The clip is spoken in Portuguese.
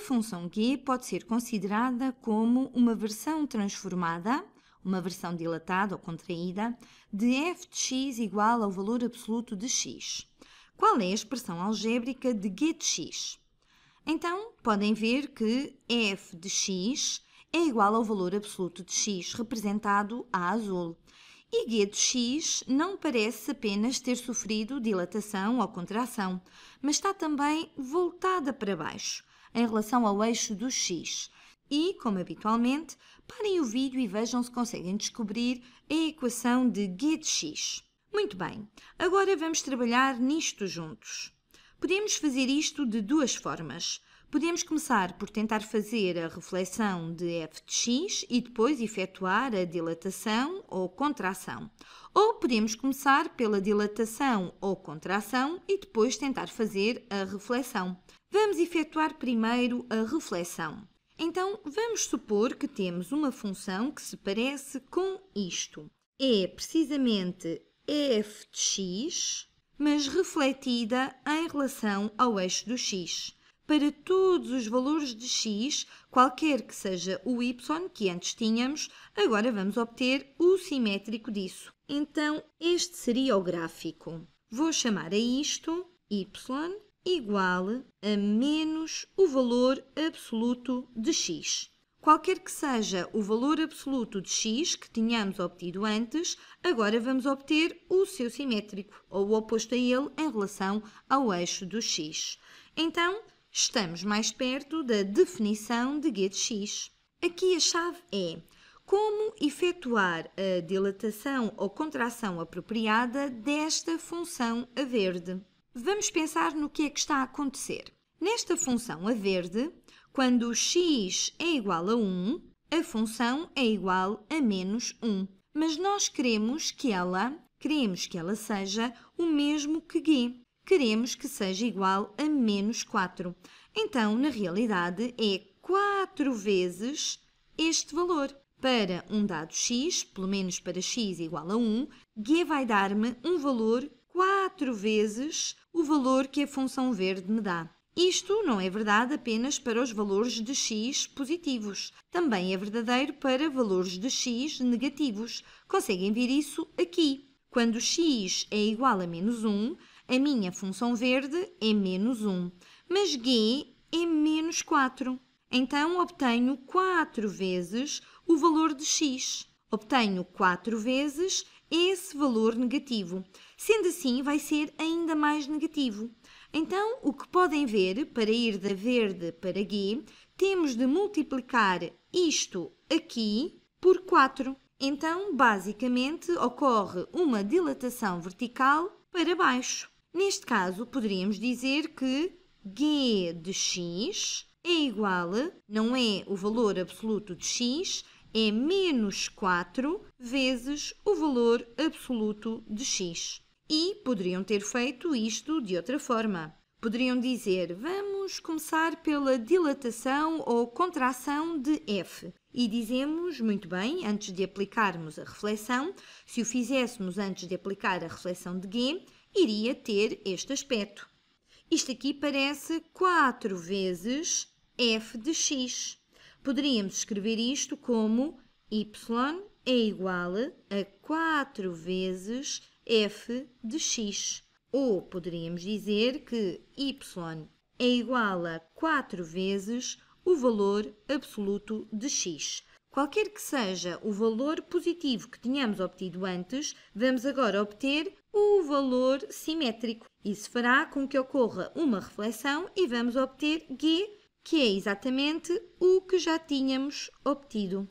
função g pode ser considerada como uma versão transformada, uma versão dilatada ou contraída, de f de x igual ao valor absoluto de x. Qual é a expressão algébrica de g de x? Então, podem ver que f de x é igual ao valor absoluto de x, representado a azul. E g de x não parece apenas ter sofrido dilatação ou contração, mas está também voltada para baixo, em relação ao eixo do x. E, como habitualmente, parem o vídeo e vejam se conseguem descobrir a equação de x. Muito bem, agora vamos trabalhar nisto juntos. Podemos fazer isto de duas formas. Podemos começar por tentar fazer a reflexão de f de x e depois efetuar a dilatação ou contração. Ou podemos começar pela dilatação ou contração e depois tentar fazer a reflexão. Vamos efetuar primeiro a reflexão. Então, vamos supor que temos uma função que se parece com isto. É precisamente f de x, mas refletida em relação ao eixo do x. Para todos os valores de x, qualquer que seja o y que antes tínhamos, agora vamos obter o simétrico disso. Então, este seria o gráfico. Vou chamar a isto y igual a menos o valor absoluto de x. Qualquer que seja o valor absoluto de x que tínhamos obtido antes, agora vamos obter o seu simétrico, ou o oposto a ele em relação ao eixo do x. Então, estamos mais perto da definição de g de x Aqui a chave é como efetuar a dilatação ou contração apropriada desta função a verde. Vamos pensar no que é que está a acontecer. Nesta função a verde, quando x é igual a 1, a função é igual a menos 1. Mas nós queremos que ela, queremos que ela seja o mesmo que g. Queremos que seja igual a menos 4. Então, na realidade, é 4 vezes este valor. Para um dado x, pelo menos para x igual a 1, g vai dar-me um valor quatro vezes o valor que a função verde me dá. Isto não é verdade apenas para os valores de x positivos, também é verdadeiro para valores de x negativos. Conseguem ver isso aqui. Quando x é igual a menos 1, a minha função verde é menos 1, mas g é menos 4. Então, obtenho 4 vezes o valor de x. Obtenho 4 vezes esse valor negativo. Sendo assim, vai ser ainda mais negativo. Então, o que podem ver, para ir da verde para G, temos de multiplicar isto aqui por 4. Então, basicamente, ocorre uma dilatação vertical para baixo. Neste caso, poderíamos dizer que G de x é igual, não é o valor absoluto de x, é menos 4 vezes o valor absoluto de x. E poderiam ter feito isto de outra forma. Poderiam dizer, vamos começar pela dilatação ou contração de f. E dizemos, muito bem, antes de aplicarmos a reflexão, se o fizéssemos antes de aplicar a reflexão de G, iria ter este aspecto. Isto aqui parece 4 vezes f de x. Poderíamos escrever isto como y é igual a 4 vezes f de x. Ou poderíamos dizer que y é igual a 4 vezes o valor absoluto de x. Qualquer que seja o valor positivo que tenhamos obtido antes, vamos agora obter o valor simétrico. Isso fará com que ocorra uma reflexão e vamos obter g que é exatamente o que já tínhamos obtido.